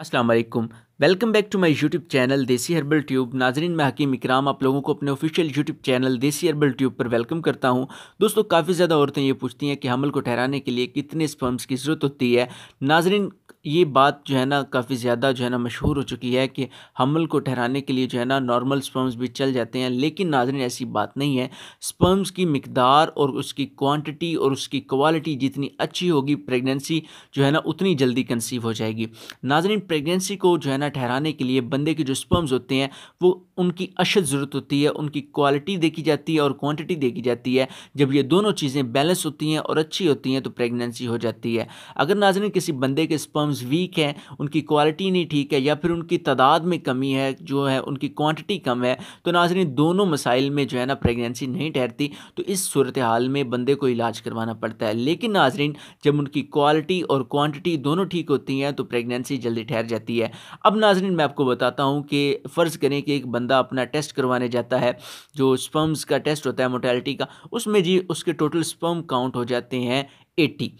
अस्सलाम वालेकुम welcome back to my YouTube channel Desi herbal tube नाजरीन मैं हकीम इकराम आप लोगों को अपने official YouTube channel Desi herbal tube पर वेलकम करता हूं दोस्तों काफ़ी ज़्यादा औरतें ये पूछती हैं कि हमल को ठहराने के लिए कितने स्पर्म्स की ज़रूरत होती है नाजरीन ये बात जो है ना काफ़ी ज़्यादा जो है ना मशहूर हो चुकी है कि हमल को ठहराने के लिए जो है ना नॉर्मल स्पर्म्स भी चल जाते हैं लेकिन नाजरन ऐसी बात नहीं है स्पर्म्स की मकदार और उसकी क्वांटिटी और उसकी क्वालिटी जितनी अच्छी होगी प्रेगनेंसी जो है ना उतनी जल्दी कंसीव हो जाएगी नाजरन प्रेगनेंसी को जो है ना ठहराने के लिए बंदे के जो स्पर्म्स होते हैं वो उनकी अशद ज़रूरत होती है उनकी क्वालिटी देखी जाती है और क्वान्टिटी देखी जाती है जब ये दोनों चीज़ें बैलेंस होती हैं और अच्छी होती हैं तो प्रेगनेंसी हो जाती है अगर नाजरन किसी बंदे के स्पर्म्स आइटम्स वीक हैं उनकी क्वालिटी नहीं ठीक है या फिर उनकी तादाद में कमी है जो है उनकी क्वांटिटी कम है तो नाजरीन दोनों मसाइल में जो है ना प्रेगनेंसी नहीं ठहरती तो इस सूरत हाल में बंदे को इलाज करवाना पड़ता है लेकिन नाजरीन जब उनकी क्वालिटी और क्वान्टिटी दोनों ठीक होती हैं तो प्रेगनेंसी जल्दी ठहर जाती है अब नाजरीन मैं आपको बताता हूँ कि फ़र्ज़ करें कि एक बंदा अपना टेस्ट करवाने जाता है जो स्पम्स का टेस्ट होता है मोटेलिटी का उसमें जी उसके टोटल स्पम काउंट हो जाते हैं एट्टी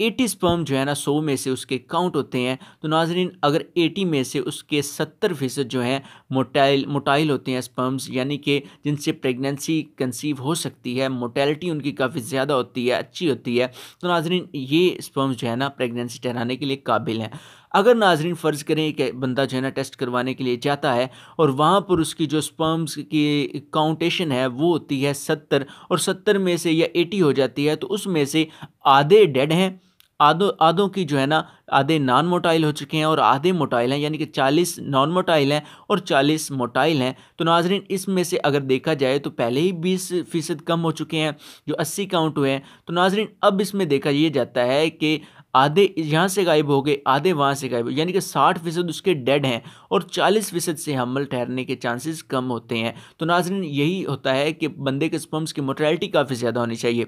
एटी स्पर्म जो है ना सौ में से उसके काउंट होते हैं तो नाजरीन अगर एटी में से उसके सत्तर फ़ीसद जो हैं मोटाइल मोटाइल होते हैं स्पर्म्स यानी कि जिनसे प्रेगनेंसी कंसीव हो सकती है मोटेलिटी उनकी काफ़ी ज़्यादा होती है अच्छी होती है तो नाजरीन ये स्पर्म्स जो है ना प्रेगनेंसी ठहराने के लिए काबिल हैं अगर नाजरीन फ़र्ज़ करें कि बंदा जो है ना टेस्ट करवाने के लिए जाता है और वहाँ पर उसकी जो स्पर्म्स की काउंटेशन है वो होती है सत्तर और सत्तर में से या एटी हो जाती है तो उसमें से आधे डेड हैं आधो आधों की जो है ना आधे नॉन मोटाइल हो चुके हैं और आधे मोटाइल हैं यानी कि 40 नॉन मोटाइल हैं और 40 मोटाइल हैं तो नाजरीन इसमें से अगर देखा जाए तो पहले ही 20 फ़ीसद कम हो चुके हैं जो 80 काउंट हुए हैं तो नाजरीन अब इसमें देखा ये जाता है कि आधे यहाँ से गायब हो गए आधे वहाँ से गायब यानी कि साठ फीसद उसके डेड हैं और चालीस फीसद से हमल ठहरने के चांसेस कम होते हैं तो नाजरन यही होता है कि बंदे के स्पम्स की मोटैलिटी काफ़ी ज़्यादा होनी चाहिए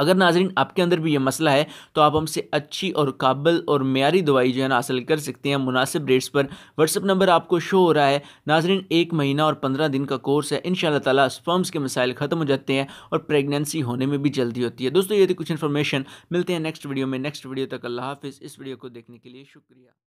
अगर नाजरीन आपके अंदर भी ये मसला है तो आप हमसे अच्छी और काबिल और मैारी दवाई जो है ना हासिल कर सकते हैं मुनासिब रेट्स पर व्हाट्सअप नंबर आपको शो हो रहा है नाजरीन एक महीना और पंद्रह दिन का कोर्स है इन ताला स्पर्म्स के मसाइल ख़त्म हो जाते हैं और प्रेगनेंसी होने में भी जल्दी होती है दोस्तों ये थी कुछ इन्फॉर्मेशन मिलते हैं नेक्स्ट वीडियो में नेक्स्ट वीडियो तक अल्लाह हाफ़ इस वीडियो को देखने के लिए शुक्रिया